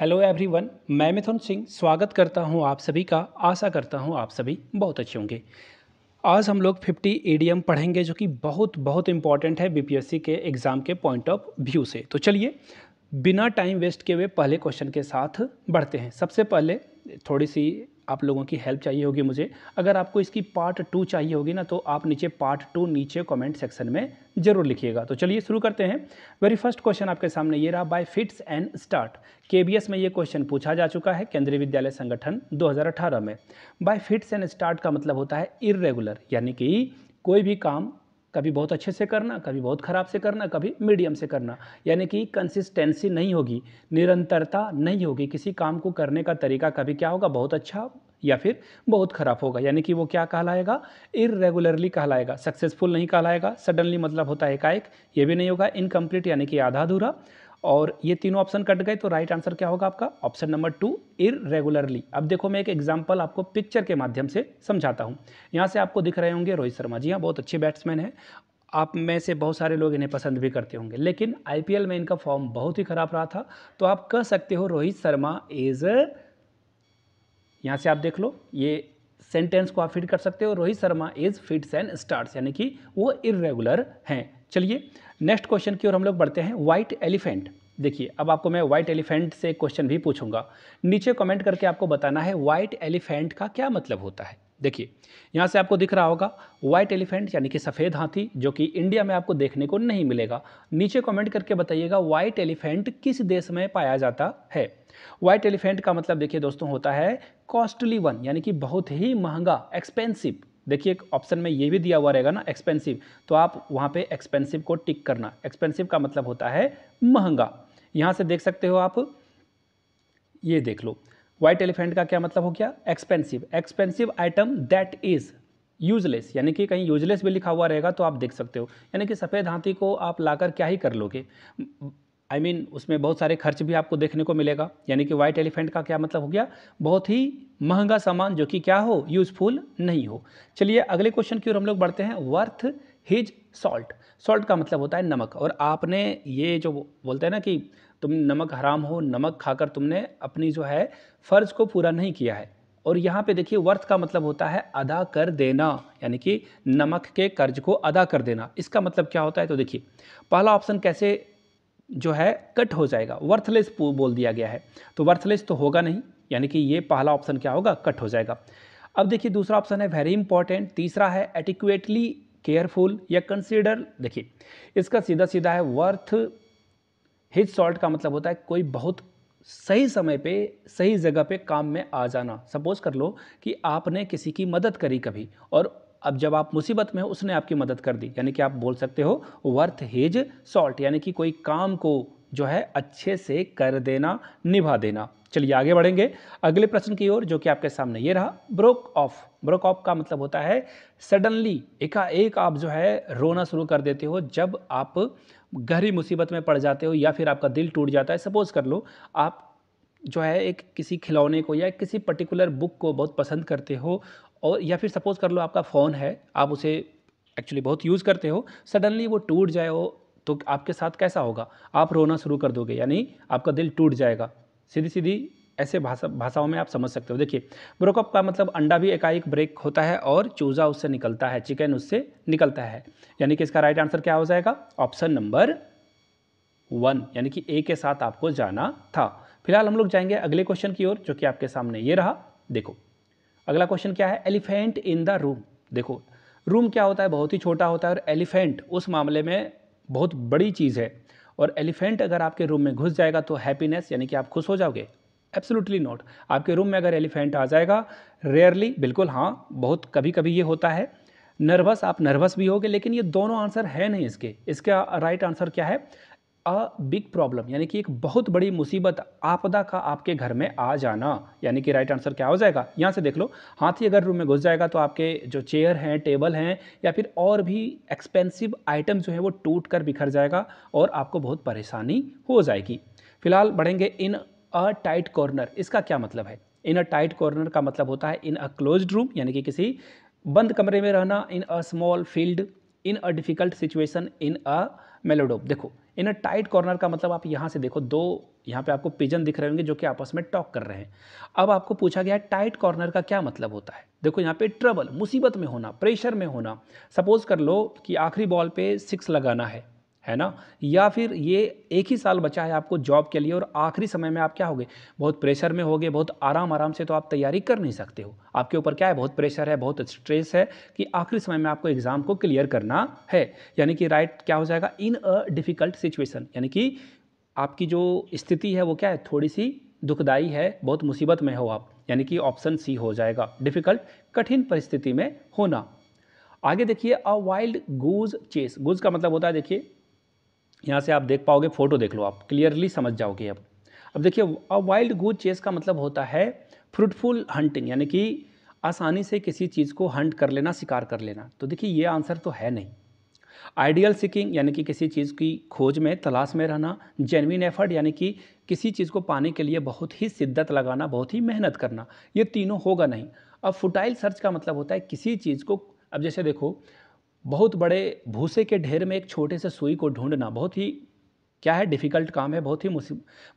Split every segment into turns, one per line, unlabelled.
hello everyone मैं मिथुन सिंह स्वागत करता हूं आप सभी का आशा करता हूं आप सभी बहुत अच्छे होंगे आज हम लोग 50 एडीएम पढ़ेंगे जो कि बहुत बहुत इंपॉर्टेंट है बीपीएससी के एग्ज़ाम के पॉइंट ऑफ व्यू से तो चलिए बिना टाइम वेस्ट किए हुए वे पहले क्वेश्चन के साथ बढ़ते हैं सबसे पहले थोड़ी सी आप लोगों की हेल्प चाहिए होगी मुझे अगर आपको इसकी पार्ट टू चाहिए होगी ना तो आप नीचे पार्ट टू नीचे कमेंट सेक्शन में ज़रूर लिखिएगा तो चलिए शुरू करते हैं वेरी फर्स्ट क्वेश्चन आपके सामने ये रहा by fits and start KBS में ये क्वेश्चन पूछा जा चुका है केंद्रीय विद्यालय संगठन दो में बाय फिट्स एंड स्टार्ट का मतलब होता है इरेगुलर यानी कि कोई भी काम कभी बहुत अच्छे से करना कभी बहुत ख़राब से करना कभी मीडियम से करना यानी कि कंसिस्टेंसी नहीं होगी निरंतरता नहीं होगी किसी काम को करने का तरीका कभी क्या होगा बहुत अच्छा या फिर बहुत ख़राब होगा यानी कि वो क्या कहलाएगा इरेगुलरली कहलाएगा सक्सेसफुल नहीं कहलाएगा सडनली मतलब होता है एकाएक ये भी नहीं होगा इनकम्प्लीट यानी कि आधा अधूरा और ये तीनों ऑप्शन कट गए तो राइट आंसर क्या होगा आपका ऑप्शन नंबर टू इरेगुलरली अब देखो मैं एक एग्जाम्पल आपको पिक्चर के माध्यम से समझाता हूँ यहाँ से आपको दिख रहे होंगे रोहित शर्मा जी हाँ बहुत अच्छे बैट्समैन हैं आप में से बहुत सारे लोग इन्हें पसंद भी करते होंगे लेकिन आई में इनका फॉर्म बहुत ही खराब रहा था तो आप कह सकते हो रोहित शर्मा इज़ यहाँ से आप देख लो ये सेंटेंस को आप फिट कर सकते हो Rohit Sharma is fits and stars यानी कि वो इरेगुलर हैं चलिए नेक्स्ट क्वेश्चन की ओर हम लोग बढ़ते हैं व्हाइट एलिफेंट देखिए अब आपको मैं व्हाइट एलिफेंट से क्वेश्चन भी पूछूंगा नीचे कमेंट करके आपको बताना है वाइट एलिफेंट का क्या मतलब होता है देखिए यहाँ से आपको दिख रहा होगा व्हाइट एलिफेंट यानी कि सफ़ेद हाथी जो कि इंडिया में आपको देखने को नहीं मिलेगा नीचे कमेंट करके बताइएगा व्हाइट एलिफेंट किस देश में पाया जाता है वाइट एलिफेंट का मतलब देखिए दोस्तों होता है कॉस्टली वन यानी कि बहुत ही महंगा एक्सपेंसिव देखिए एक ऑप्शन में ये भी दिया हुआ रहेगा ना एक्सपेंसिव तो आप वहाँ पे एक्सपेंसिव को टिक करना एक्सपेंसिव का मतलब होता है महंगा यहाँ से देख सकते हो आप ये देख लो वाइट एलिफेंट का क्या मतलब हो गया expensive expensive item that is useless यानी कि कहीं यूजलेस भी लिखा हुआ रहेगा तो आप देख सकते हो यानी कि सफ़ेद हाथी को आप लाकर क्या ही कर लोगे आई I मीन mean, उसमें बहुत सारे खर्च भी आपको देखने को मिलेगा यानी कि वाइट एलिफेंट का क्या मतलब हो गया बहुत ही महंगा सामान जो कि क्या हो यूज़फुल नहीं हो चलिए अगले क्वेश्चन की ओर हम लोग बढ़ते हैं वर्थ हिज सॉल्ट सॉल्ट का मतलब होता है नमक और आपने ये जो बोलते हैं ना कि तुम नमक हराम हो नमक खाकर तुमने अपनी जो है फ़र्ज़ को पूरा नहीं किया है और यहाँ पे देखिए वर्थ का मतलब होता है अदा कर देना यानी कि नमक के कर्ज को अदा कर देना इसका मतलब क्या होता है तो देखिए पहला ऑप्शन कैसे जो है कट हो जाएगा वर्थलेस बोल दिया गया है तो वर्थलेस तो होगा नहीं यानी कि ये पहला ऑप्शन क्या होगा कट हो जाएगा अब देखिए दूसरा ऑप्शन है वेरी इंपॉर्टेंट तीसरा है एटिक्यूएटली केयरफुल या कंसिडर देखिए इसका सीधा सीधा है वर्थ हिज सॉल्ट का मतलब होता है कोई बहुत सही समय पे सही जगह पे काम में आ जाना सपोज कर लो कि आपने किसी की मदद करी कभी और अब जब आप मुसीबत में हो उसने आपकी मदद कर दी यानी कि आप बोल सकते हो वर्थ हिज सॉल्ट यानी कि कोई काम को जो है अच्छे से कर देना निभा देना चलिए आगे बढ़ेंगे अगले प्रश्न की ओर जो कि आपके सामने ये रहा ब्रोक ऑफ ब्रोक ऑफ का मतलब होता है सडनली एकाएक आप जो है रोना शुरू कर देते हो जब आप गहरी मुसीबत में पड़ जाते हो या फिर आपका दिल टूट जाता है सपोज कर लो आप जो है एक किसी खिलौने को या किसी पर्टिकुलर बुक को बहुत पसंद करते हो और या फिर सपोज़ कर लो आपका फ़ोन है आप उसे एक्चुअली बहुत यूज़ करते हो सडनली वो टूट जाए हो तो आपके साथ कैसा होगा आप रोना शुरू कर दोगे यानी आपका दिल टूट जाएगा सीधी सीधी ऐसे भाषा भाषाओं में आप समझ सकते हो देखिए ब्रोकअप का मतलब अंडा भी एकाएक ब्रेक होता है और चूज़ा उससे निकलता है चिकन उससे निकलता है यानी कि इसका राइट आंसर क्या हो जाएगा ऑप्शन नंबर वन यानी कि ए के साथ आपको जाना था फिलहाल हम लोग जाएंगे अगले क्वेश्चन की ओर जो कि आपके सामने ये रहा देखो अगला क्वेश्चन क्या है एलिफेंट इन द रूम देखो रूम क्या होता है बहुत ही छोटा होता है और एलिफेंट उस मामले में बहुत बड़ी चीज़ है और एलिफेंट अगर आपके रूम में घुस जाएगा तो हैप्पीनेस यानी कि आप खुश हो जाओगे एब्सोलूटली नॉट आपके रूम में अगर एलिफेंट आ जाएगा रेयरली बिल्कुल हाँ बहुत कभी कभी ये होता है नर्वस आप नर्वस भी होगे लेकिन ये दोनों आंसर है नहीं इसके इसका राइट आंसर क्या है अ बिग प्रॉब्लम यानी कि एक बहुत बड़ी मुसीबत आपदा का आपके घर में आ जाना यानी कि राइट आंसर क्या हो जाएगा यहाँ से देख लो हाथी अगर रूम में घुस जाएगा तो आपके जो चेयर हैं टेबल हैं या फिर और भी एक्सपेंसिव आइटम जो है वो टूट कर बिखर जाएगा और आपको बहुत परेशानी हो जाएगी फिलहाल बढ़ेंगे इन अ टाइट कॉर्नर इसका क्या मतलब है इन अ टाइट कॉर्नर का मतलब होता है इन अ क्लोज रूम यानी कि किसी बंद कमरे में रहना in a small field in a difficult situation in a मेलोडोप देखो इन अ टाइट कॉर्नर का मतलब आप यहाँ से देखो दो यहाँ पे आपको पिजन दिख रहे होंगे जो कि आपस में टॉक कर रहे हैं अब आपको पूछा गया है टाइट कॉर्नर का क्या मतलब होता है देखो यहाँ पे ट्रबल मुसीबत में होना प्रेशर में होना सपोज़ कर लो कि आखिरी बॉल पे सिक्स लगाना है है ना या फिर ये एक ही साल बचा है आपको जॉब के लिए और आखिरी समय में आप क्या होगे बहुत प्रेशर में होगे बहुत आराम आराम से तो आप तैयारी कर नहीं सकते हो आपके ऊपर क्या है बहुत प्रेशर है बहुत स्ट्रेस है कि आखिरी समय में आपको एग्ज़ाम को क्लियर करना है यानी कि राइट क्या हो जाएगा इन अ डिफ़िकल्ट सिचुएसन यानी कि आपकी जो स्थिति है वो क्या है थोड़ी सी दुखदाई है बहुत मुसीबत में हो आप यानी कि ऑप्शन सी हो जाएगा डिफ़िकल्ट कठिन परिस्थिति में होना आगे देखिए अ वाइल्ड गूज चेस गूज का मतलब होता है देखिए यहाँ से आप देख पाओगे फ़ोटो देख लो आप क्लियरली समझ जाओगे अब अब देखिए अब वाइल्ड गुड चेस का मतलब होता है फ्रूटफुल हंटिंग यानी कि आसानी से किसी चीज़ को हंट कर लेना शिकार कर लेना तो देखिए ये आंसर तो है नहीं आइडियल सिकिंग यानी कि किसी चीज़ की खोज में तलाश में रहना जेनविन एफर्ट यानी कि किसी चीज़ को पाने के लिए बहुत ही शिद्दत लगाना बहुत ही मेहनत करना ये तीनों होगा नहीं अब फुटाइल सर्च का मतलब होता है किसी चीज़ को अब जैसे देखो बहुत बड़े भूसे के ढेर में एक छोटे से सुई को ढूंढना बहुत ही क्या है डिफ़िकल्ट काम है बहुत ही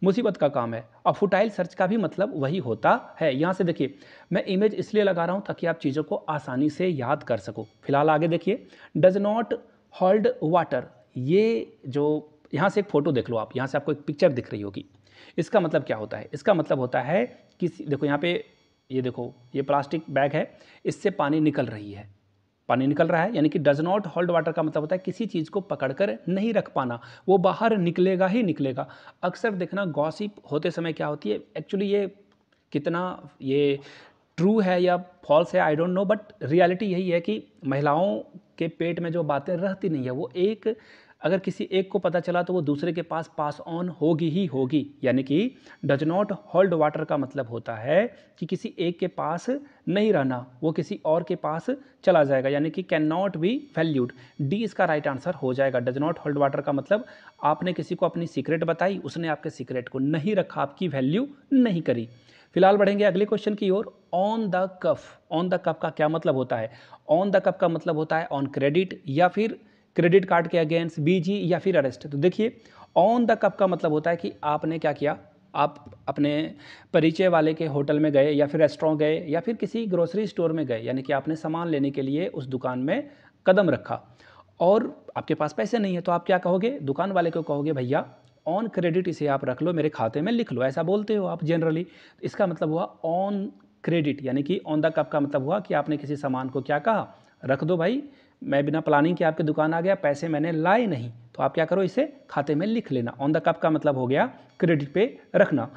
मुसीबत का काम है और फुटाइल सर्च का भी मतलब वही होता है यहाँ से देखिए मैं इमेज इसलिए लगा रहा हूँ ताकि आप चीज़ों को आसानी से याद कर सको फिलहाल आगे देखिए डज नॉट होल्ड वाटर ये जो यहाँ से एक फ़ोटो देख लो आप यहाँ से आपको एक पिक्चर दिख रही होगी इसका मतलब क्या होता है इसका मतलब होता है कि देखो यहाँ पे ये देखो ये प्लास्टिक बैग है इससे पानी निकल रही है पानी निकल रहा है यानी कि डज नॉट होल्ड वाटर का मतलब होता है किसी चीज़ को पकड़कर नहीं रख पाना वो बाहर निकलेगा ही निकलेगा अक्सर देखना गॉसिप होते समय क्या होती है एक्चुअली ये कितना ये ट्रू है या फॉल्स है I don't know but reality यही है कि महिलाओं के पेट में जो बातें रहती नहीं है वो एक अगर किसी एक को पता चला तो वो दूसरे के पास पास ऑन होगी ही होगी यानी कि डज नॉट होल्ड वाटर का मतलब होता है कि किसी एक के पास नहीं रहना वो किसी और के पास चला जाएगा यानी कि can not be valued D इसका राइट right आंसर हो जाएगा डज नॉट होल्ड वाटर का मतलब आपने किसी को अपनी सीक्रेट बताई उसने आपके सीक्रेट को नहीं रखा आपकी वैल्यू नहीं करी फिलहाल बढ़ेंगे अगले क्वेश्चन की ओर on the cuff on the cup का क्या मतलब होता है ऑन द कप का मतलब होता है ऑन क्रेडिट या फिर क्रेडिट कार्ड के अगेंस्ट बीजी या फिर अरेस्ट तो देखिए ऑन द कप का मतलब होता है कि आपने क्या किया आप अपने परिचय वाले के होटल में गए या फिर रेस्टोरेंट गए या फिर किसी ग्रोसरी स्टोर में गए यानी कि आपने सामान लेने के लिए उस दुकान में कदम रखा और आपके पास पैसे नहीं है तो आप क्या कहोगे दुकान वाले को कहोगे भैया ऑन क्रेडिट इसे आप रख लो मेरे खाते में लिख लो ऐसा बोलते हो आप जनरली इसका मतलब हुआ ऑन क्रेडिट यानी कि ऑन द कप का मतलब हुआ कि आपने किसी सामान को क्या कहा रख दो भाई मैं बिना प्लानिंग के आपके दुकान आ गया पैसे मैंने लाए नहीं तो आप क्या करो इसे खाते में लिख लेना ऑन द कप का मतलब हो गया क्रेडिट पे रखना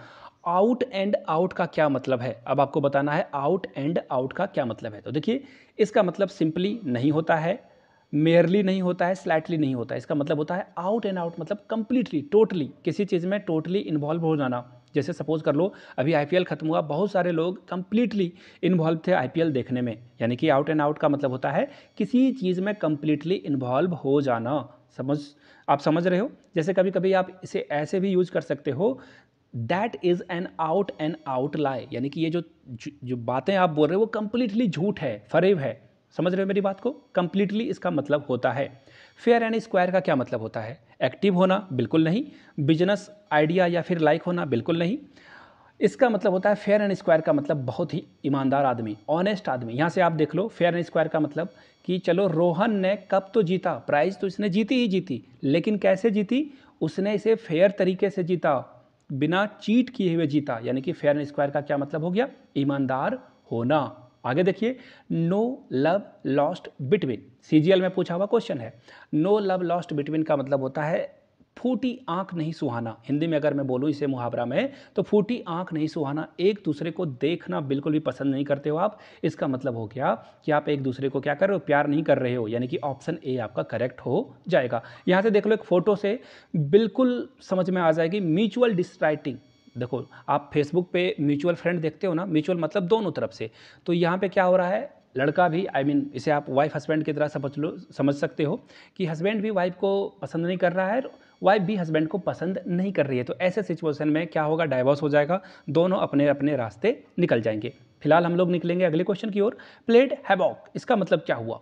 आउट एंड आउट का क्या मतलब है अब आपको बताना है आउट एंड आउट का क्या मतलब है तो देखिए इसका मतलब सिंपली नहीं होता है मेयरली नहीं होता है स्लैटली नहीं होता है इसका मतलब होता है आउट एंड आउट मतलब कंप्लीटली टोटली किसी चीज़ में टोटली इन्वॉल्व हो जाना जैसे सपोज़ कर लो अभी आई ख़त्म हुआ बहुत सारे लोग कंप्लीटली इन्वॉल्व थे आई देखने में यानी कि आउट एंड आउट का मतलब होता है किसी चीज़ में कंप्लीटली इन्वॉल्व हो जाना समझ आप समझ रहे हो जैसे कभी कभी आप इसे ऐसे भी यूज कर सकते हो that is an out and out lie यानी कि ये जो जो बातें आप बोल रहे हो वो कम्प्लीटली झूठ है फरेब है समझ रहे हो मेरी बात को कम्प्लीटली इसका मतलब होता है फेयर एंड स्क्वायर का क्या मतलब होता है एक्टिव होना बिल्कुल नहीं बिजनेस आइडिया या फिर लाइक होना बिल्कुल नहीं इसका मतलब होता है फेयर एंड स्क्वायर का मतलब बहुत ही ईमानदार आदमी ऑनेस्ट आदमी यहाँ से आप देख लो फेयर एंड स्क्वायर का मतलब कि चलो रोहन ने कब तो जीता प्राइज़ तो इसने जीती ही जीती लेकिन कैसे जीती उसने इसे फेयर तरीके से जीता बिना चीट किए हुए जीता यानी कि फेयर एंड स्क्वायर का क्या मतलब हो गया ईमानदार होना आगे देखिए no love lost between CGL में पूछा हुआ क्वेश्चन है नो लव लॉस्ट बिटवीन का मतलब होता है फूटी आंख नहीं सुहाना हिंदी में अगर मैं बोलूँ इसे मुहावरा में तो फूटी आंख नहीं सुहाना एक दूसरे को देखना बिल्कुल भी पसंद नहीं करते हो आप इसका मतलब हो गया कि आप एक दूसरे को क्या कर रहे हो प्यार नहीं कर रहे हो यानी कि ऑप्शन ए आपका करेक्ट हो जाएगा यहाँ से देख लो एक फ़ोटो से बिल्कुल समझ में आ जाएगी म्यूचुअल डिस्ट्राइटिंग देखो आप फेसबुक पे म्यूचुअल फ्रेंड देखते हो ना म्यूचुअल मतलब दोनों तरफ से तो यहाँ पे क्या हो रहा है लड़का भी आई I मीन mean, इसे आप वाइफ हस्बैंड की तरह समझ लो समझ सकते हो कि हस्बैंड भी वाइफ को पसंद नहीं कर रहा है वाइफ भी हस्बैंड को पसंद नहीं कर रही है तो ऐसे सिचुएशन में क्या होगा डाइवोर्स हो जाएगा दोनों अपने अपने रास्ते निकल जाएंगे फिलहाल हम लोग निकलेंगे अगले क्वेश्चन की ओर प्लेट हैबॉक इसका मतलब क्या हुआ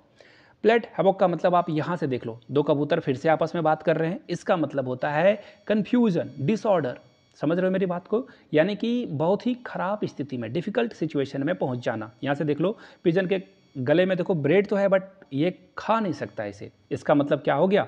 प्लेट हैबॉक का मतलब आप यहाँ से देख लो दो कबूतर फिर से आपस में बात कर रहे हैं इसका मतलब होता है कन्फ्यूज़न डिसऑर्डर समझ रहे हो मेरी बात को यानी कि बहुत ही ख़राब स्थिति में डिफ़िकल्ट सिचुएशन में पहुंच जाना यहाँ से देख लो पिजन के गले में देखो ब्रेड तो है बट ये खा नहीं सकता इसे इसका मतलब क्या हो गया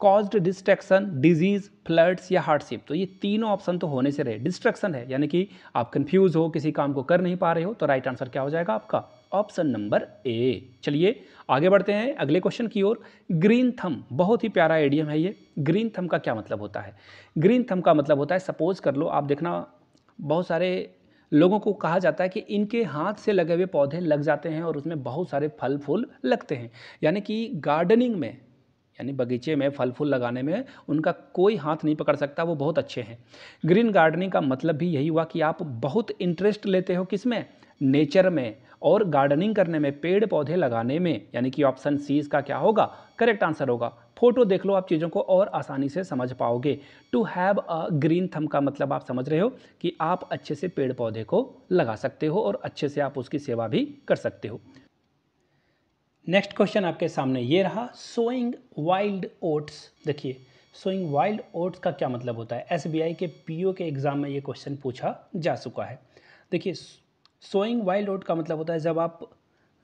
कॉज्ड डिस्ट्रैक्शन डिजीज़ फ्लड्स या हार्डशिप तो ये तीनों ऑप्शन तो होने से रहे डिस्ट्रैक्शन है यानी कि आप कन्फ्यूज़ हो किसी काम को कर नहीं पा रहे हो तो राइट आंसर क्या हो जाएगा आपका ऑप्शन नंबर ए चलिए आगे बढ़ते हैं अगले क्वेश्चन की ओर ग्रीन थम बहुत ही प्यारा एडियम है ये ग्रीन थम का क्या मतलब होता है ग्रीन थम का मतलब होता है सपोज कर लो आप देखना बहुत सारे लोगों को कहा जाता है कि इनके हाथ से लगे हुए पौधे लग जाते हैं और उसमें बहुत सारे फल फूल लगते हैं यानी कि गार्डनिंग में यानी बगीचे में फल फूल लगाने में उनका कोई हाथ नहीं पकड़ सकता वो बहुत अच्छे हैं ग्रीन गार्डनिंग का मतलब भी यही हुआ कि आप बहुत इंटरेस्ट लेते हो किसमें नेचर में और गार्डनिंग करने में पेड़ पौधे लगाने में यानी कि ऑप्शन सी इसका क्या होगा करेक्ट आंसर होगा फोटो देख लो आप चीज़ों को और आसानी से समझ पाओगे टू हैव अ ग्रीन थम का मतलब आप समझ रहे हो कि आप अच्छे से पेड़ पौधे को लगा सकते हो और अच्छे से आप उसकी सेवा भी कर सकते हो नेक्स्ट क्वेश्चन आपके सामने ये रहा सोइंग वाइल्ड ओट्स देखिए सोइंग वाइल्ड ओट्स का क्या मतलब होता है एस के पी के एग्ज़ाम में ये क्वेश्चन पूछा जा चुका है देखिए सोइंग वाइल्ड ओट का मतलब होता है जब आप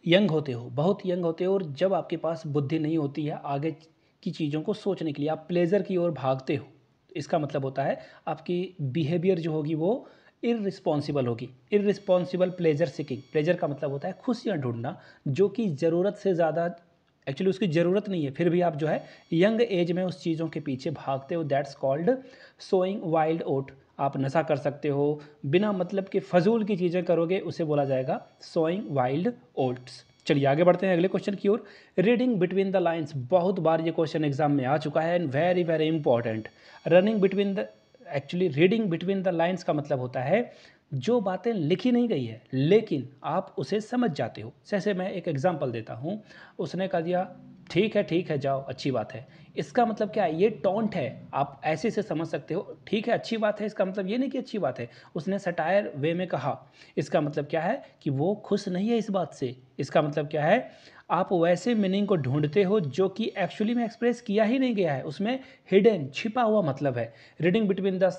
यंग होते हो बहुत यंग होते हो और जब आपके पास बुद्धि नहीं होती है आगे की चीज़ों को सोचने के लिए आप प्लेजर की ओर भागते हो इसका मतलब होता है आपकी बिहेवियर जो होगी वो इरिस्पॉन्सिबल होगी इरिस्पॉन्सिबल प्लेजर सिकिंग प्लेजर का मतलब होता है खुशियाँ ढूंढना जो कि ज़रूरत से ज़्यादा एक्चुअली उसकी ज़रूरत नहीं है फिर भी आप जो है यंग एज में उस चीज़ों के पीछे भागते हो that's called sowing wild oat आप नशा कर सकते हो बिना मतलब के फजूल की चीज़ें करोगे उसे बोला जाएगा सोइंग वाइल्ड ओट्स चलिए आगे बढ़ते हैं अगले क्वेश्चन की ओर रीडिंग बिटवीन द लाइन्स बहुत बार ये क्वेश्चन एग्जाम में आ चुका है and very very important running between the actually reading between the lines का मतलब होता है जो बातें लिखी नहीं गई है लेकिन आप उसे समझ जाते हो जैसे मैं एक एग्ज़ाम्पल देता हूँ उसने कहा दिया ठीक है ठीक है जाओ अच्छी बात है इसका मतलब क्या है ये टोंट है आप ऐसे से समझ सकते हो ठीक है अच्छी बात है इसका मतलब ये नहीं कि अच्छी बात है उसने सटायर वे में कहा इसका मतलब क्या है कि वो खुश नहीं है इस बात से इसका मतलब क्या है आप वैसे मीनिंग को ढूंढते हो जो कि एक्चुअली में एक्सप्रेस किया ही नहीं गया है उसमें हिडन छिपा हुआ मतलब है reading between the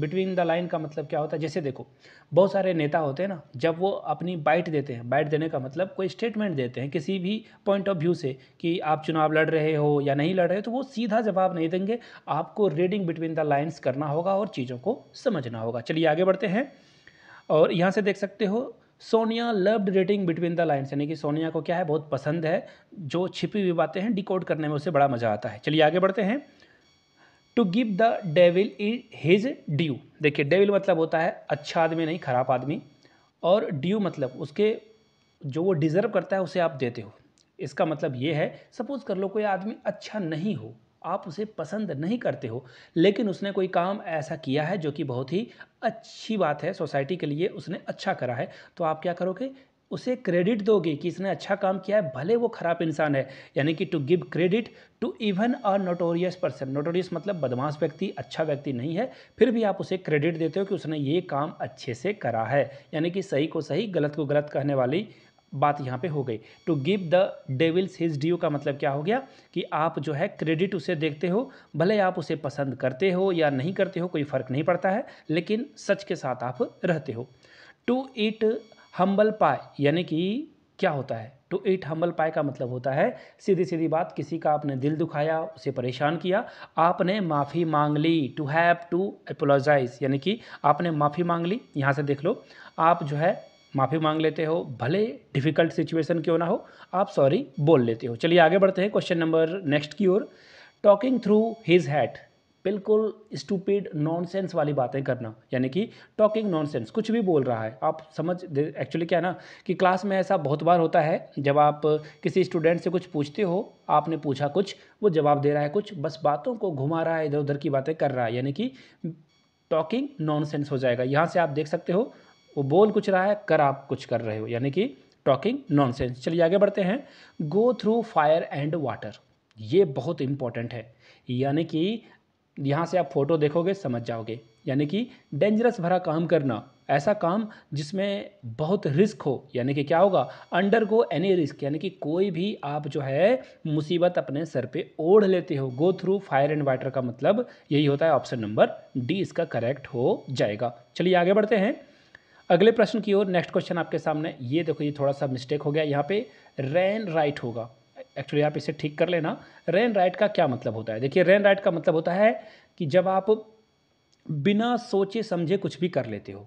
between the line का मतलब क्या होता है जैसे देखो बहुत सारे नेता होते हैं ना जब वो अपनी बाइट देते हैं बाइट देने का मतलब कोई स्टेटमेंट देते हैं किसी भी पॉइंट ऑफ व्यू से कि आप चुनाव लड़ रहे हो या नहीं लड़ रहे हो तो वो सीधा जवाब नहीं देंगे आपको रीडिंग बिटवीन द लाइन्स करना होगा और चीज़ों को समझना होगा चलिए आगे बढ़ते हैं और यहाँ से देख सकते हो Sonia loved rating between the lines यानी कि सोनिया को क्या है बहुत पसंद है जो छिपी हुई बातें हैं डिकोड करने में उसे बड़ा मज़ा आता है चलिए आगे बढ़ते हैं to give the devil is his due देखिए डेविल मतलब होता है अच्छा आदमी नहीं खराब आदमी और ड्यू मतलब उसके जो वो डिज़र्व करता है उसे आप देते हो इसका मतलब ये है सपोज़ कर लो कोई आदमी अच्छा नहीं हो आप उसे पसंद नहीं करते हो लेकिन उसने कोई काम ऐसा किया है जो कि बहुत ही अच्छी बात है सोसाइटी के लिए उसने अच्छा करा है तो आप क्या करोगे उसे क्रेडिट दोगे कि इसने अच्छा काम किया है भले वो खराब इंसान है यानी कि to give credit to even a notorious person notorious मतलब बदमाश व्यक्ति अच्छा व्यक्ति नहीं है फिर भी आप उसे क्रेडिट देते हो कि उसने ये काम अच्छे से करा है यानी कि सही को सही गलत को गलत कहने वाली बात यहाँ पे हो गई to give the devil's his due का मतलब क्या हो गया कि आप जो है क्रेडिट उसे देखते हो भले आप उसे पसंद करते हो या नहीं करते हो कोई फ़र्क नहीं पड़ता है लेकिन सच के साथ आप रहते हो टू ईट हम्बल पाए यानी कि क्या होता है टू ईट हम्बल पाए का मतलब होता है सीधी सीधी बात किसी का आपने दिल दुखाया उसे परेशान किया आपने माफ़ी मांग ली टू हैव टू अपोलोजाइज यानी कि आपने माफ़ी मांग ली यहाँ से देख लो आप जो है माफ़ी मांग लेते हो भले डिफ़िकल्ट सिचुएशन क्यों ना हो आप सॉरी बोल लेते हो चलिए आगे बढ़ते हैं क्वेश्चन नंबर नेक्स्ट की ओर टॉकिंग थ्रू हिज हैट बिल्कुल स्टूपिड नॉनसेंस वाली बातें करना यानी कि टॉकिंग नॉनसेंस कुछ भी बोल रहा है आप समझ एक्चुअली क्या है ना कि क्लास में ऐसा बहुत बार होता है जब आप किसी स्टूडेंट से कुछ पूछते हो आपने पूछा कुछ वो जवाब दे रहा है कुछ बस बातों को घुमा रहा है इधर उधर की बातें कर रहा है यानी कि टॉकिंग नॉनसेंस हो जाएगा यहाँ से आप देख सकते हो वो बोल कुछ रहा है कर आप कुछ कर रहे हो यानी कि टॉकिंग नॉनसेंस चलिए आगे बढ़ते हैं go through fire and water ये बहुत इंपॉर्टेंट है यानी कि यहाँ से आप फोटो देखोगे समझ जाओगे यानी कि डेंजरस भरा काम करना ऐसा काम जिसमें बहुत रिस्क हो यानी कि क्या होगा अंडर गो एनी रिस्क यानी कि कोई भी आप जो है मुसीबत अपने सर पे ओढ़ लेते हो go through fire and water का मतलब यही होता है ऑप्शन नंबर डी इसका करेक्ट हो जाएगा चलिए आगे बढ़ते हैं अगले प्रश्न की ओर नेक्स्ट क्वेश्चन आपके सामने ये देखो ये थोड़ा सा मिस्टेक हो गया यहाँ पे रैन राइट होगा एक्चुअली आप इसे ठीक कर लेना रैन राइट का क्या मतलब होता है देखिए रैन राइट का मतलब होता है कि जब आप बिना सोचे समझे कुछ भी कर लेते हो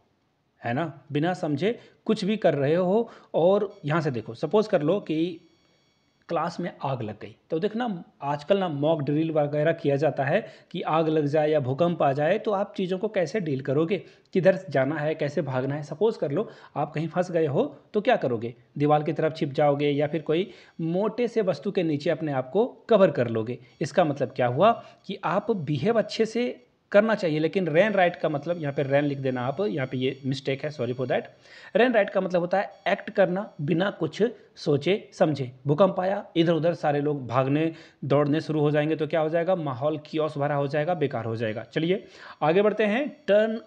है ना बिना समझे कुछ भी कर रहे हो और यहाँ से देखो सपोज कर लो कि क्लास में आग लग गई तो देखना आजकल ना मॉक ड्रिल वगैरह किया जाता है कि आग लग जाए या भूकंप आ जाए तो आप चीज़ों को कैसे डील करोगे किधर जाना है कैसे भागना है सपोज़ कर लो आप कहीं फंस गए हो तो क्या करोगे दीवार की तरफ छिप जाओगे या फिर कोई मोटे से वस्तु के नीचे अपने आप को कवर कर लोगे इसका मतलब क्या हुआ कि आप बिहेव अच्छे से करना चाहिए लेकिन रैन राइट का मतलब यहाँ पे रैन लिख देना आप यहाँ पे ये मिस्टेक है sorry for that ran right का मतलब होता है एक्ट करना बिना कुछ सोचे समझे भूकंप आया इधर उधर सारे लोग भागने दौड़ने शुरू हो जाएंगे तो क्या हो जाएगा माहौल कियोस भरा हो जाएगा बेकार हो जाएगा चलिए आगे बढ़ते हैं टर्न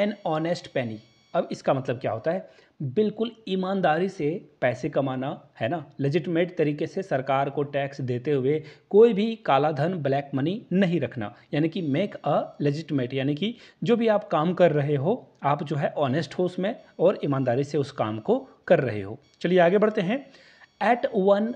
एन ऑनेस्ट पैनी अब इसका मतलब क्या होता है बिल्कुल ईमानदारी से पैसे कमाना है ना लेजिटमेट तरीके से सरकार को टैक्स देते हुए कोई भी काला धन ब्लैक मनी नहीं रखना यानी कि मेक अ लेजिटमेट यानी कि जो भी आप काम कर रहे हो आप जो है ऑनेस्ट हो उसमें और ईमानदारी से उस काम को कर रहे हो चलिए आगे बढ़ते हैं एट वन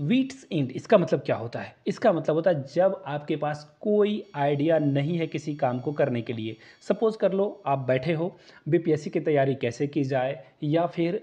वीट्स इंड इसका मतलब क्या होता है इसका मतलब होता है जब आपके पास कोई आइडिया नहीं है किसी काम को करने के लिए सपोज़ कर लो आप बैठे हो बीपीएससी की तैयारी कैसे की जाए या फिर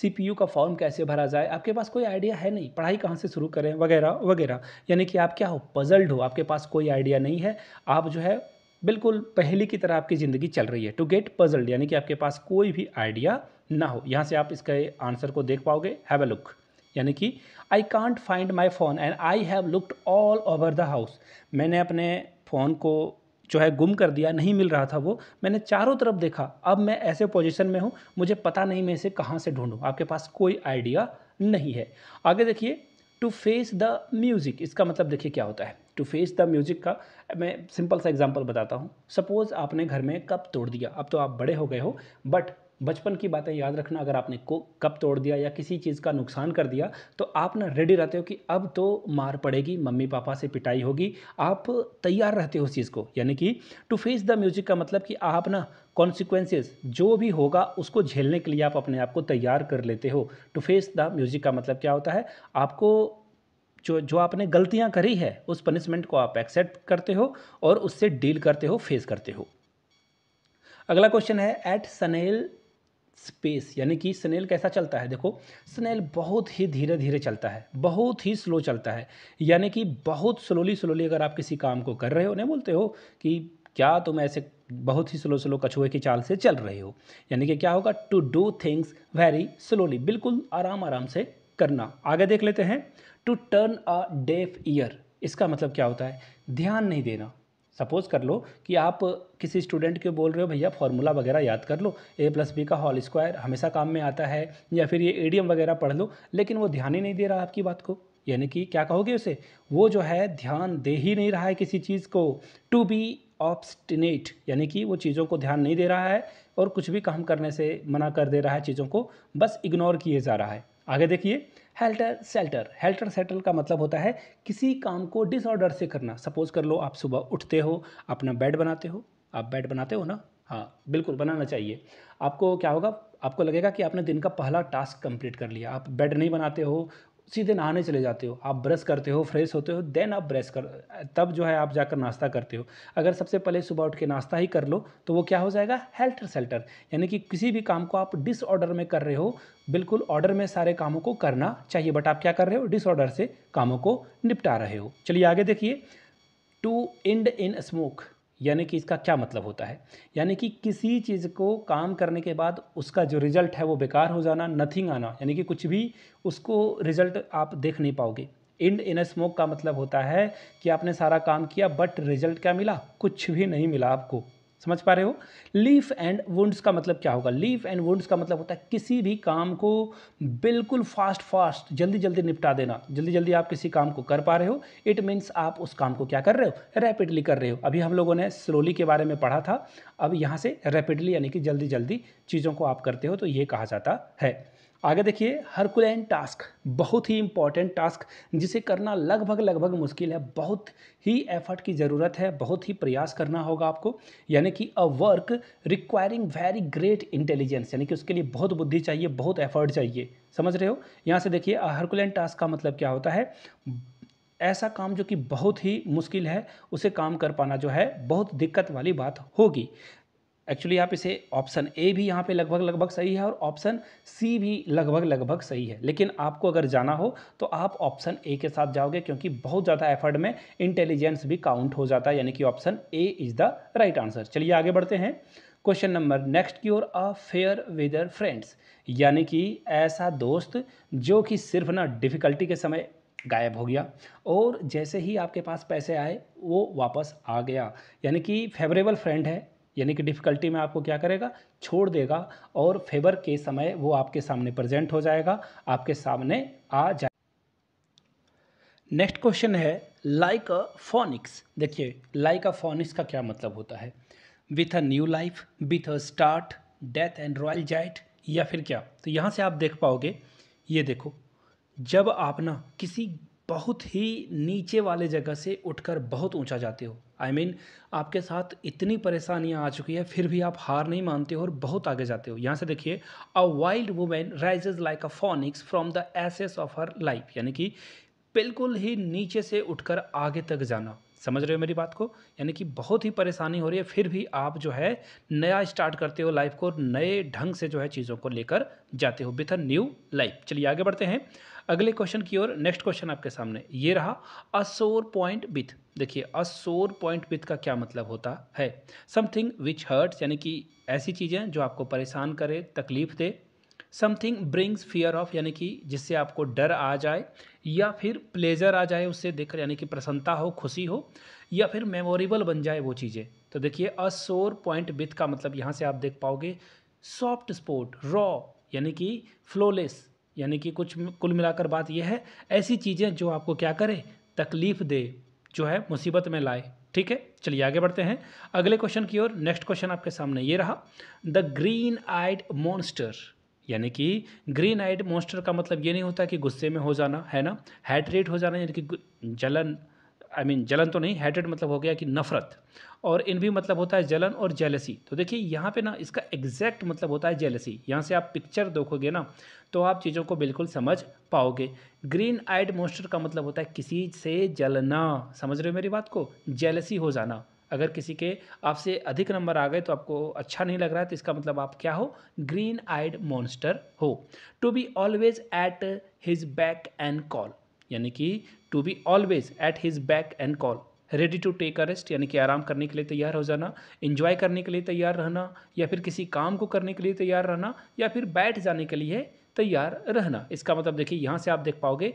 सीपीयू का फॉर्म कैसे भरा जाए आपके पास कोई आइडिया है नहीं पढ़ाई कहाँ से शुरू करें वगैरह वगैरह यानी कि आप क्या हो पजल्ड हो आपके पास कोई आइडिया नहीं है आप जो है बिल्कुल पहले की तरह आपकी ज़िंदगी चल रही है टू गेट पजल्ड यानी कि आपके पास कोई भी आइडिया ना हो यहाँ से आप इसके आंसर को देख पाओगे हैव अ लुक यानी कि I can't find my phone and I have looked all over the house मैंने अपने फ़ोन को जो है गुम कर दिया नहीं मिल रहा था वो मैंने चारों तरफ देखा अब मैं ऐसे पोजिशन में हूँ मुझे पता नहीं मैं इसे कहाँ से ढूंढूँ आपके पास कोई आइडिया नहीं है आगे देखिए टू फेस द म्यूज़िक इसका मतलब देखिए क्या होता है टू फेस द म्यूज़िक का मैं सिंपल सा एग्जांपल बताता हूँ सपोज़ आपने घर में कप तोड़ दिया अब तो आप बड़े हो गए हो बट बचपन की बातें याद रखना अगर आपने को कप तोड़ दिया या किसी चीज़ का नुकसान कर दिया तो आप ना रेडी रहते हो कि अब तो मार पड़ेगी मम्मी पापा से पिटाई होगी आप तैयार रहते हो उस चीज़ को यानी कि टू फेस द म्यूजिक का मतलब कि आप ना कॉन्सिक्वेंसेज जो भी होगा उसको झेलने के लिए आप अपने आप को तैयार कर लेते हो टू फेस द म्यूजिक का मतलब क्या होता है आपको जो जो आपने गलतियाँ करी है उस पनिशमेंट को आप एक्सेप्ट करते हो और उससे डील करते हो फेस करते हो अगला क्वेश्चन है एट सनेल स्पेस यानी कि स्नेल कैसा चलता है देखो स्नेल बहुत ही धीरे धीरे चलता है बहुत ही स्लो चलता है यानी कि बहुत स्लोली स्लोली अगर आप किसी काम को कर रहे हो नहीं बोलते हो कि क्या तुम ऐसे बहुत ही स्लो स्लो कछुए की चाल से चल रहे हो यानी कि क्या होगा to do things very slowly बिल्कुल आराम आराम से करना आगे देख लेते हैं to turn a deaf ear इसका मतलब क्या होता है ध्यान नहीं देना सपोज़ कर लो कि आप किसी स्टूडेंट के बोल रहे हो भैया फार्मूला वगैरह याद कर लो ए प्लस बी का हॉल स्क्वायर हमेशा काम में आता है या फिर ये एडीएम वगैरह पढ़ लो लेकिन वो ध्यान ही नहीं दे रहा आपकी बात को यानी कि क्या कहोगे उसे वो जो है ध्यान दे ही नहीं रहा है किसी चीज़ को टू बी ऑप्सटिनेट यानी कि वो चीज़ों को ध्यान नहीं दे रहा है और कुछ भी काम करने से मना कर दे रहा है चीज़ों को बस इग्नोर किए जा रहा है आगे देखिए हेल्टर सेल्टर हेल्टर सेल्टर का मतलब होता है किसी काम को डिसऑर्डर से करना सपोज कर लो आप सुबह उठते हो अपना बेड बनाते हो आप बेड बनाते हो ना हाँ बिल्कुल बनाना चाहिए आपको क्या होगा आपको लगेगा कि आपने दिन का पहला टास्क कंप्लीट कर लिया आप बेड नहीं बनाते हो सीधे नहाने चले जाते हो आप ब्रश करते हो फ्रेश होते हो देन आप ब्रश कर तब जो है आप जाकर नाश्ता करते हो अगर सबसे पहले सुबह उठ के नाश्ता ही कर लो तो वो क्या हो जाएगा हेल्टर सेल्टर यानी कि किसी भी काम को आप डिसऑर्डर में कर रहे हो बिल्कुल ऑर्डर में सारे कामों को करना चाहिए बट आप क्या कर रहे हो डिसऑर्डर से कामों को निपटा रहे हो चलिए आगे देखिए टू इंड इन स्मोक यानी कि इसका क्या मतलब होता है यानी कि किसी चीज़ को काम करने के बाद उसका जो रिज़ल्ट है वो बेकार हो जाना नथिंग आना यानी कि कुछ भी उसको रिज़ल्ट आप देख नहीं पाओगे इंड इन स्मोक का मतलब होता है कि आपने सारा काम किया बट रिज़ल्ट क्या मिला कुछ भी नहीं मिला आपको समझ पा रहे हो लीफ एंड वुंड्स का मतलब क्या होगा लीफ एंड वुंड्स का मतलब होता है किसी भी काम को बिल्कुल फास्ट फास्ट जल्दी जल्दी निपटा देना जल्दी जल्दी आप किसी काम को कर पा रहे हो इट मीन्स आप उस काम को क्या कर रहे हो रैपिडली कर रहे हो अभी हम लोगों ने स्लोली के बारे में पढ़ा था अब यहाँ से रैपिडली यानी कि जल्दी जल्दी चीज़ों को आप करते हो तो ये कहा जाता है आगे देखिए हरकुलेन टास्क बहुत ही इम्पॉर्टेंट टास्क जिसे करना लगभग लगभग मुश्किल है बहुत ही एफर्ट की ज़रूरत है बहुत ही प्रयास करना होगा आपको यानी कि a work requiring very great intelligence यानी कि उसके लिए बहुत बुद्धि चाहिए बहुत एफर्ट चाहिए समझ रहे हो यहाँ से देखिए हरकुलैन टास्क का मतलब क्या होता है ऐसा काम जो कि बहुत ही मुश्किल है उसे काम कर पाना जो है बहुत दिक्कत वाली बात होगी एक्चुअली आप इसे ऑप्शन ए भी यहाँ पे लगभग लगभग सही है और ऑप्शन सी भी लगभग लगभग सही है लेकिन आपको अगर जाना हो तो आप ऑप्शन ए के साथ जाओगे क्योंकि बहुत ज़्यादा एफर्ट में इंटेलिजेंस भी काउंट हो जाता है यानी कि option A is the right answer चलिए आगे बढ़ते हैं क्वेश्चन नंबर नेक्स्ट की ओर अ फेयर वेदर फ्रेंड्स यानी कि ऐसा दोस्त जो कि सिर्फ ना डिफ़िकल्टी के समय गायब हो गया और जैसे ही आपके पास पैसे आए वो वापस आ गया यानी कि फेवरेबल फ्रेंड है यानी कि डिफ़िकल्टी में आपको क्या करेगा छोड़ देगा और फेवर के समय वो आपके सामने प्रेजेंट हो जाएगा आपके सामने आ जाए नेक्स्ट क्वेश्चन है लाइक अ फोनिक्स देखिए लाइक अ फोनिक्स का क्या मतलब होता है with a new life with a start death and royal जाइट या फिर क्या तो यहाँ से आप देख पाओगे ये देखो जब आप ना किसी बहुत ही नीचे वाले जगह से उठकर बहुत ऊंचा जाते हो आई I मीन mean, आपके साथ इतनी परेशानियां आ चुकी है फिर भी आप हार नहीं मानते हो और बहुत आगे जाते हो यहाँ से देखिए a wild women rises like a phoenix from the ashes of her life यानी कि बिल्कुल ही नीचे से उठकर आगे तक जाना समझ रहे हो मेरी बात को यानी कि बहुत ही परेशानी हो रही है फिर भी आप जो है नया स्टार्ट करते हो लाइफ को नए ढंग से जो है चीज़ों को लेकर जाते हो विथ अ न्यू लाइफ चलिए आगे बढ़ते हैं अगले क्वेश्चन की ओर नेक्स्ट क्वेश्चन आपके सामने ये रहा असोर पॉइंट बिथ देखिए असोर पॉइंट बिथ का क्या मतलब होता है समथिंग विच हर्ट्स यानी कि ऐसी चीज़ें जो आपको परेशान करे तकलीफ दे समथिंग ब्रिंग्स फियर ऑफ यानी कि जिससे आपको डर आ जाए या फिर प्लेजर आ जाए उससे देखकर यानी कि प्रसन्नता हो खुशी हो या फिर मेमोरेबल बन जाए वो चीज़ें तो देखिए असोर पॉइंट बिथ का मतलब यहाँ से आप देख पाओगे सॉफ्ट स्पोर्ट रॉ यानी कि फ्लोलेस यानी कि कुछ कुल मिलाकर बात यह है ऐसी चीज़ें जो आपको क्या करे तकलीफ़ दे जो है मुसीबत में लाए ठीक है चलिए आगे बढ़ते हैं अगले क्वेश्चन की ओर नेक्स्ट क्वेश्चन आपके सामने ये रहा द ग्रीन आइड मॉन्स्टर यानी कि ग्रीन आइड मॉन्स्टर का मतलब ये नहीं होता कि गुस्से में हो जाना है ना हैट्रेट हो जाना यानी कि जलन आई I मीन mean, जलन तो नहीं हैटेड मतलब हो गया कि नफ़रत और इन भी मतलब होता है जलन और जेलसी तो देखिए यहाँ पे ना इसका एग्जैक्ट मतलब होता है जेलसी यहाँ से आप पिक्चर देखोगे ना तो आप चीज़ों को बिल्कुल समझ पाओगे ग्रीन आइड मोस्टर का मतलब होता है किसी से जलना समझ रहे हो मेरी बात को जेलसी हो जाना अगर किसी के आपसे अधिक नंबर आ गए तो आपको अच्छा नहीं लग रहा है तो इसका मतलब आप क्या हो ग्रीन आइड मॉन्स्टर हो to be always at his beck and call यानी कि to be always at his beck and call ready to take a rest यानी कि आराम करने के लिए तैयार हो जाना इन्जॉय करने के लिए तैयार रहना या फिर किसी काम को करने के लिए तैयार रहना या फिर बैठ जाने के लिए तैयार रहना इसका मतलब देखिए यहाँ से आप देख पाओगे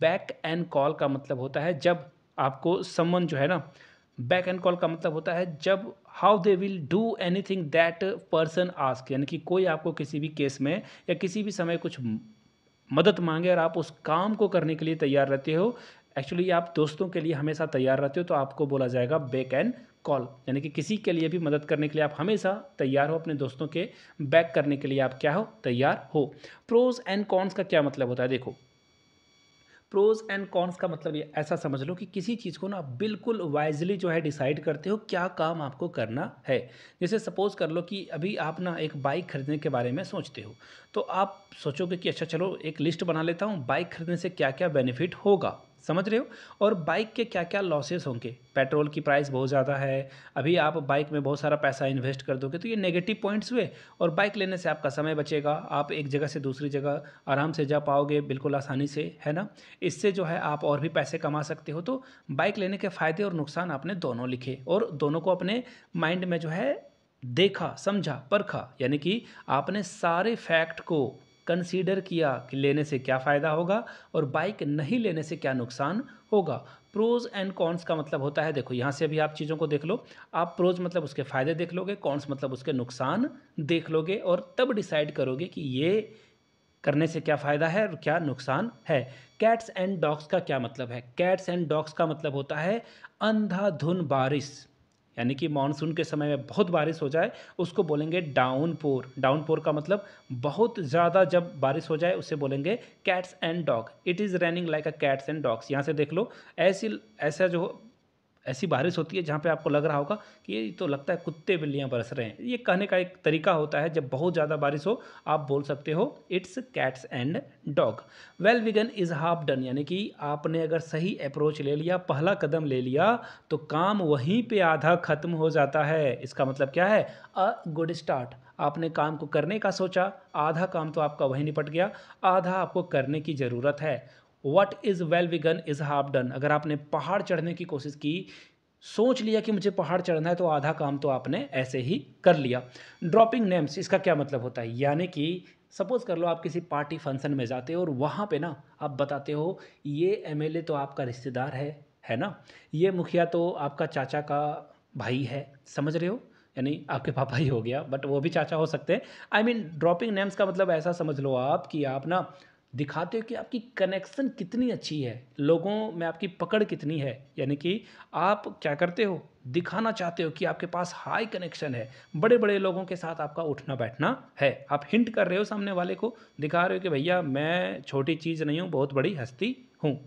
बैक एंड कॉल का मतलब होता है जब आपको संबंध जो है ना बैक एंड कॉल का मतलब होता है जब how they will do anything that person ask यानी कि कोई आपको किसी भी केस में या किसी भी समय कुछ मदद मांगे और आप उस काम को करने के लिए तैयार रहते हो एक्चुअली आप दोस्तों के लिए हमेशा तैयार रहते हो तो आपको बोला जाएगा बैक एंड कॉल यानी कि किसी के लिए भी मदद करने के लिए आप हमेशा तैयार हो अपने दोस्तों के बैक करने के लिए आप क्या हो तैयार हो प्रोज एंड कॉन्स का क्या मतलब होता है देखो प्रोज एंड कॉन्स का मतलब ये ऐसा समझ लो कि किसी चीज़ को ना बिल्कुल वाइजली जो है डिसाइड करते हो क्या काम आपको करना है जैसे सपोज़ कर लो कि अभी आप ना एक बाइक खरीदने के बारे में सोचते हो तो आप सोचोगे कि अच्छा चलो एक लिस्ट बना लेता हूँ बाइक खरीदने से क्या क्या बेनिफिट होगा समझ रहे हो और बाइक के क्या क्या लॉसेस होंगे पेट्रोल की प्राइस बहुत ज़्यादा है अभी आप बाइक में बहुत सारा पैसा इन्वेस्ट कर दोगे तो ये नेगेटिव पॉइंट्स हुए और बाइक लेने से आपका समय बचेगा आप एक जगह से दूसरी जगह आराम से जा पाओगे बिल्कुल आसानी से है ना इससे जो है आप और भी पैसे कमा सकते हो तो बाइक लेने के फ़ायदे और नुकसान आपने दोनों लिखे और दोनों को अपने माइंड में जो है देखा समझा परखा यानी कि आपने सारे फैक्ट को कंसीडर किया कि लेने से क्या फ़ायदा होगा और बाइक नहीं लेने से क्या नुकसान होगा प्रोज एंड कॉन्स का मतलब होता है देखो यहाँ से भी आप चीज़ों को देख लो आप प्रोज मतलब उसके फ़ायदे देख लोगे कॉन्स मतलब उसके नुकसान देख लोगे और तब डिसाइड करोगे कि ये करने से क्या फ़ायदा है और क्या नुकसान है कैट्स एंड डॉग्स का क्या मतलब है कैट्स एंड डॉग्स का मतलब होता है अंधाधुन बारिश यानी कि मानसून के समय में बहुत बारिश हो जाए उसको बोलेंगे डाउनपोर डाउनपोर का मतलब बहुत ज़्यादा जब बारिश हो जाए उसे बोलेंगे cats and dog it is running like a cats and dogs यहाँ से देख लो ऐसी ऐसा जो ऐसी बारिश होती है जहाँ पे आपको लग रहा होगा कि ये तो लगता है कुत्ते बिल्लियाँ बरस रहे हैं ये कहने का एक तरीका होता है जब बहुत ज़्यादा बारिश हो आप बोल सकते हो it's cats and dog well begun is half done यानी कि आपने अगर सही अप्रोच ले लिया पहला कदम ले लिया तो काम वहीं पर आधा ख़त्म हो जाता है इसका मतलब क्या है अ गुड स्टार्ट आपने काम को करने का सोचा आधा काम तो आपका वहीं निपट गया आधा आपको करने की ज़रूरत है what is well begun is half done अगर आपने पहाड़ चढ़ने की कोशिश की सोच लिया कि मुझे पहाड़ चढ़ना है तो आधा काम तो आपने ऐसे ही कर लिया ड्रॉपिंग नेम्स इसका क्या मतलब होता है यानी कि सपोज़ कर लो आप किसी पार्टी फंक्शन में जाते हो और वहाँ पे ना आप बताते हो ये एमएलए तो आपका रिश्तेदार है है ना ये मुखिया तो आपका चाचा का भाई है समझ रहे हो यानी आपके पापा ही हो गया बट वो भी चाचा हो सकते हैं आई मीन ड्रॉपिंग नेम्स का मतलब ऐसा समझ लो आप कि आप ना दिखाते हो कि आपकी कनेक्शन कितनी अच्छी है लोगों में आपकी पकड़ कितनी है यानी कि आप क्या करते हो दिखाना चाहते हो कि आपके पास हाई कनेक्शन है बड़े बड़े लोगों के साथ आपका उठना बैठना है आप हिंट कर रहे हो सामने वाले को दिखा रहे हो कि भैया मैं छोटी चीज़ नहीं हूँ बहुत बड़ी हस्ती हूँ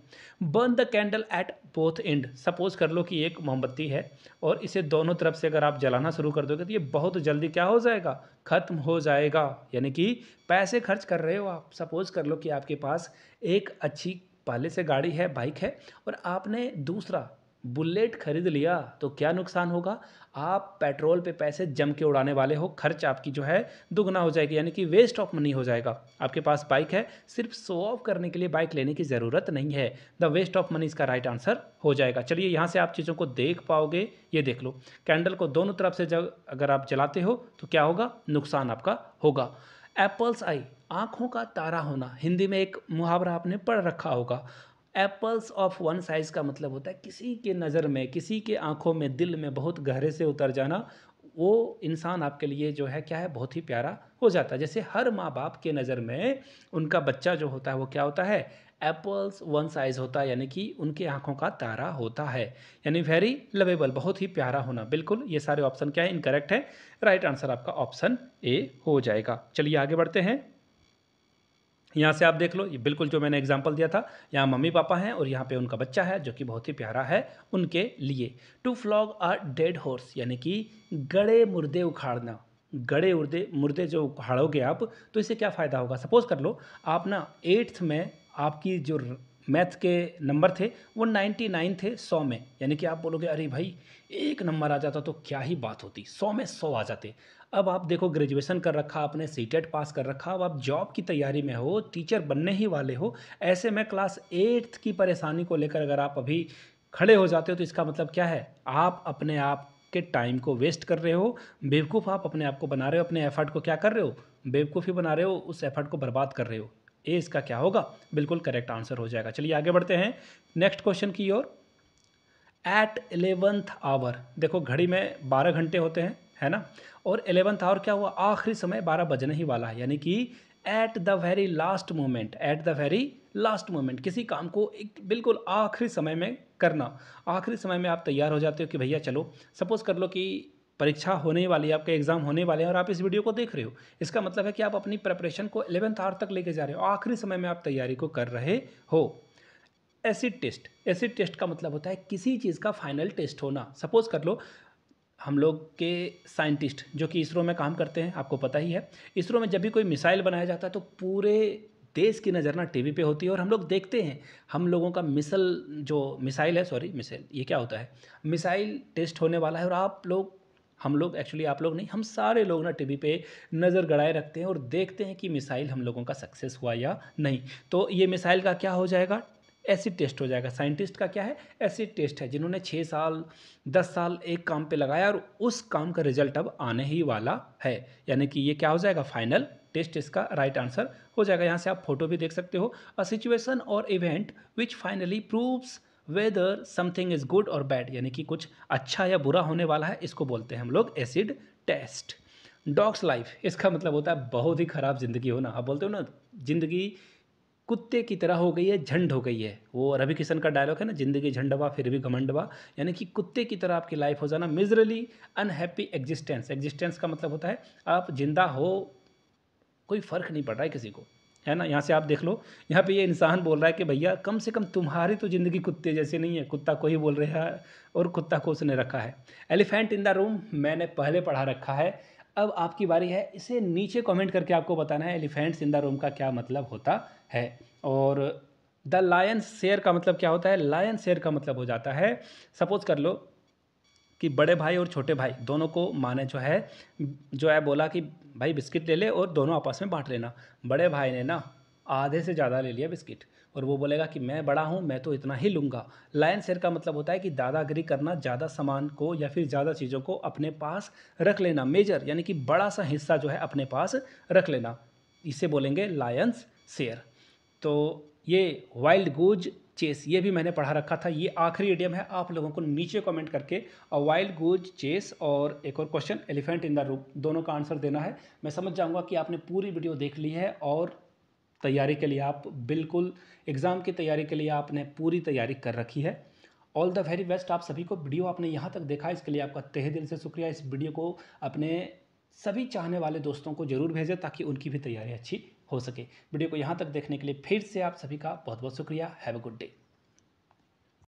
burn the candle at both end suppose कर लो कि एक मोमबत्ती है और इसे दोनों तरफ से अगर आप जलाना शुरू कर दोगे तो ये बहुत जल्दी क्या हो जाएगा ख़त्म हो जाएगा यानी कि पैसे खर्च कर रहे हो आप सपोज कर लो कि आपके पास एक अच्छी पहले से गाड़ी है बाइक है और आपने दूसरा बुलेट खरीद लिया तो क्या नुकसान होगा आप पेट्रोल पे पैसे जम के उड़ाने वाले हो खर्च आपकी जो है दुगना हो जाएगी यानी कि वेस्ट ऑफ मनी हो जाएगा आपके पास बाइक है सिर्फ शो ऑफ करने के लिए बाइक लेने की ज़रूरत नहीं है द वेस्ट ऑफ मनी इसका राइट आंसर हो जाएगा चलिए यहाँ से आप चीज़ों को देख पाओगे ये देख लो कैंडल को दोनों तरफ से जब अगर आप जलाते हो तो क्या होगा नुकसान आपका होगा एप्पल्स आई आँखों का तारा होना हिंदी में एक मुहावरा आपने पढ़ रखा होगा एप्पल्स ऑफ वन साइज़ का मतलब होता है किसी के नज़र में किसी के आँखों में दिल में बहुत गहरे से उतर जाना वो इंसान आपके लिए जो है क्या है बहुत ही प्यारा हो जाता है जैसे हर माँ बाप के नज़र में उनका बच्चा जो होता है वो क्या होता है एप्पल्स वन साइज़ होता है यानी कि उनके आँखों का तारा होता है यानी वेरी लवेबल बहुत ही प्यारा होना बिल्कुल ये सारे ऑप्शन क्या है इनकरेक्ट है राइट आंसर आपका ऑप्शन ए हो जाएगा चलिए आगे बढ़ते हैं यहाँ से आप देख लो ये बिल्कुल जो मैंने एग्जाम्पल दिया था यहाँ मम्मी पापा हैं और यहाँ पे उनका बच्चा है जो कि बहुत ही प्यारा है उनके लिए to flog a dead horse यानी कि गड़े मुर्दे उखाड़ना गड़े उर्दे मुर्दे जो उखाड़ोगे आप तो इससे क्या फ़ायदा होगा सपोज़ कर लो आप ना एट्थ में आपकी जो मैथ के नंबर थे वो नाइन्टी नाइन थे सौ में यानी कि आप बोलोगे अरे भाई एक नंबर आ जाता तो क्या ही बात होती सौ में सौ आ जाते अब आप देखो ग्रेजुएशन कर रखा आपने सी पास e कर रखा अब आप जॉब की तैयारी में हो टीचर बनने ही वाले हो ऐसे में क्लास एट्थ की परेशानी को लेकर अगर आप अभी खड़े हो जाते हो तो इसका मतलब क्या है आप अपने आप के टाइम को वेस्ट कर रहे हो बेवकूफ़ आप अपने आप को बना रहे हो अपने एफर्ट को क्या कर रहे हो बेवकूफ़ी बना रहे हो उस एफर्ट को बर्बाद कर रहे हो ए इसका क्या होगा बिल्कुल करेक्ट आंसर हो जाएगा चलिए आगे बढ़ते हैं नेक्स्ट क्वेश्चन की ओर एट एलेवंथ आवर देखो घड़ी में बारह घंटे होते हैं है ना और एलेवंथ आवर क्या हुआ आखिरी समय बारह बजने ही वाला है यानी कि at the very last moment at the very last moment किसी काम को एक बिल्कुल आखिरी समय में करना आखिरी समय में आप तैयार हो जाते हो कि भैया चलो सपोज़ कर लो कि परीक्षा होने वाली है आपके एग्ज़ाम होने वाले हैं और आप इस वीडियो को देख रहे हो इसका मतलब है कि आप अपनी प्रेपरेशन को एलेवंथ आवर तक लेके जा रहे हो आखिरी समय में आप तैयारी को कर रहे हो एसिड टेस्ट एसिड टेस्ट का मतलब होता है किसी चीज़ का फाइनल टेस्ट होना सपोज़ कर लो हम लोग के साइंटिस्ट जो कि इसरो में काम करते हैं आपको पता ही है इसरो में जब भी कोई मिसाइल बनाया जाता है तो पूरे देश की नज़र ना टीवी पे होती है और हम लोग देखते हैं हम लोगों का मिसल जो मिसाइल है सॉरी मिसाइल ये क्या होता है मिसाइल टेस्ट होने वाला है और आप लोग हम लोग एक्चुअली आप लोग नहीं हम सारे लोग ना टीवी पे नज़र गड़ाए रखते हैं और देखते हैं कि मिसाइल हम लोगों का सक्सेस हुआ या नहीं तो ये मिसाइल का क्या हो जाएगा एसिड टेस्ट हो जाएगा साइंटिस्ट का क्या है एसिड टेस्ट है जिन्होंने छः साल दस साल एक काम पे लगाया और उस काम का रिजल्ट अब आने ही वाला है यानी कि ये क्या हो जाएगा फाइनल टेस्ट इसका राइट आंसर हो जाएगा यहाँ से आप फोटो भी देख सकते हो a situation or event which finally proves whether something is good or bad यानी कि कुछ अच्छा या बुरा होने वाला है इसको बोलते हैं हम लोग एसिड टेस्ट डॉग्स लाइफ इसका मतलब होता है बहुत ही ख़राब ज़िंदगी होना आप बोलते हो ना ज़िंदगी कुत्ते की तरह हो गई है झंड हो गई है वो रवि किशन का डायलॉग है ना ज़िंदगी झंडवा फिर भी घमंडवा यानी कि कुत्ते की तरह आपकी लाइफ हो जाना मिजरली अनहैप्पी एग्जिस्टेंस एग्जिस्टेंस का मतलब होता है आप जिंदा हो कोई फ़र्क नहीं पड़ रहा है किसी को है ना यहाँ से आप देख लो यहाँ पे ये इंसान बोल रहा है कि भैया कम से कम तुम्हारी तो ज़िंदगी कुत्ते जैसे नहीं है कुत्ता को ही बोल रहा है और कुत्ता को उसने रखा है एलिफेंट इन द रूम मैंने पहले पढ़ा रखा है अब आपकी बारी है इसे नीचे कमेंट करके आपको बताना है एलिफेंट्स इन द रूम का क्या मतलब होता है और द लायन शेयर का मतलब क्या होता है लायन शेयर का मतलब हो जाता है सपोज कर लो कि बड़े भाई और छोटे भाई दोनों को माने जो है जो है बोला कि भाई बिस्किट ले ले और दोनों आपस में बांट लेना बड़े भाई ने ना आधे से ज़्यादा ले लिया बिस्किट और वो बोलेगा कि मैं बड़ा हूँ मैं तो इतना ही लूँगा लायन शेयर का मतलब होता है कि दादागिरी करना ज़्यादा सामान को या फिर ज़्यादा चीज़ों को अपने पास रख लेना मेजर यानी कि बड़ा सा हिस्सा जो है अपने पास रख लेना इसे बोलेंगे लायंस शेयर तो ये वाइल्ड गूज चेस ये भी मैंने पढ़ा रखा था ये आखिरी एडियम है आप लोगों को नीचे कमेंट करके और वाइल्ड गूज चेस और एक और क्वेश्चन एलिफेंट इन द रूप दोनों का आंसर देना है मैं समझ जाऊंगा कि आपने पूरी वीडियो देख ली है और तैयारी के लिए आप बिल्कुल एग्ज़ाम की तैयारी के लिए आपने पूरी तैयारी कर रखी है ऑल द वेरी बेस्ट आप सभी को वीडियो आपने यहाँ तक देखा इसके लिए आपका तहे दिल से शुक्रिया इस वीडियो को अपने सभी चाहने वाले दोस्तों को ज़रूर भेजें ताकि उनकी भी तैयारी अच्छी हो सके वीडियो को यहाँ तक देखने के लिए फिर से आप सभी का बहुत बहुत शुक्रिया हैव अ गुड डे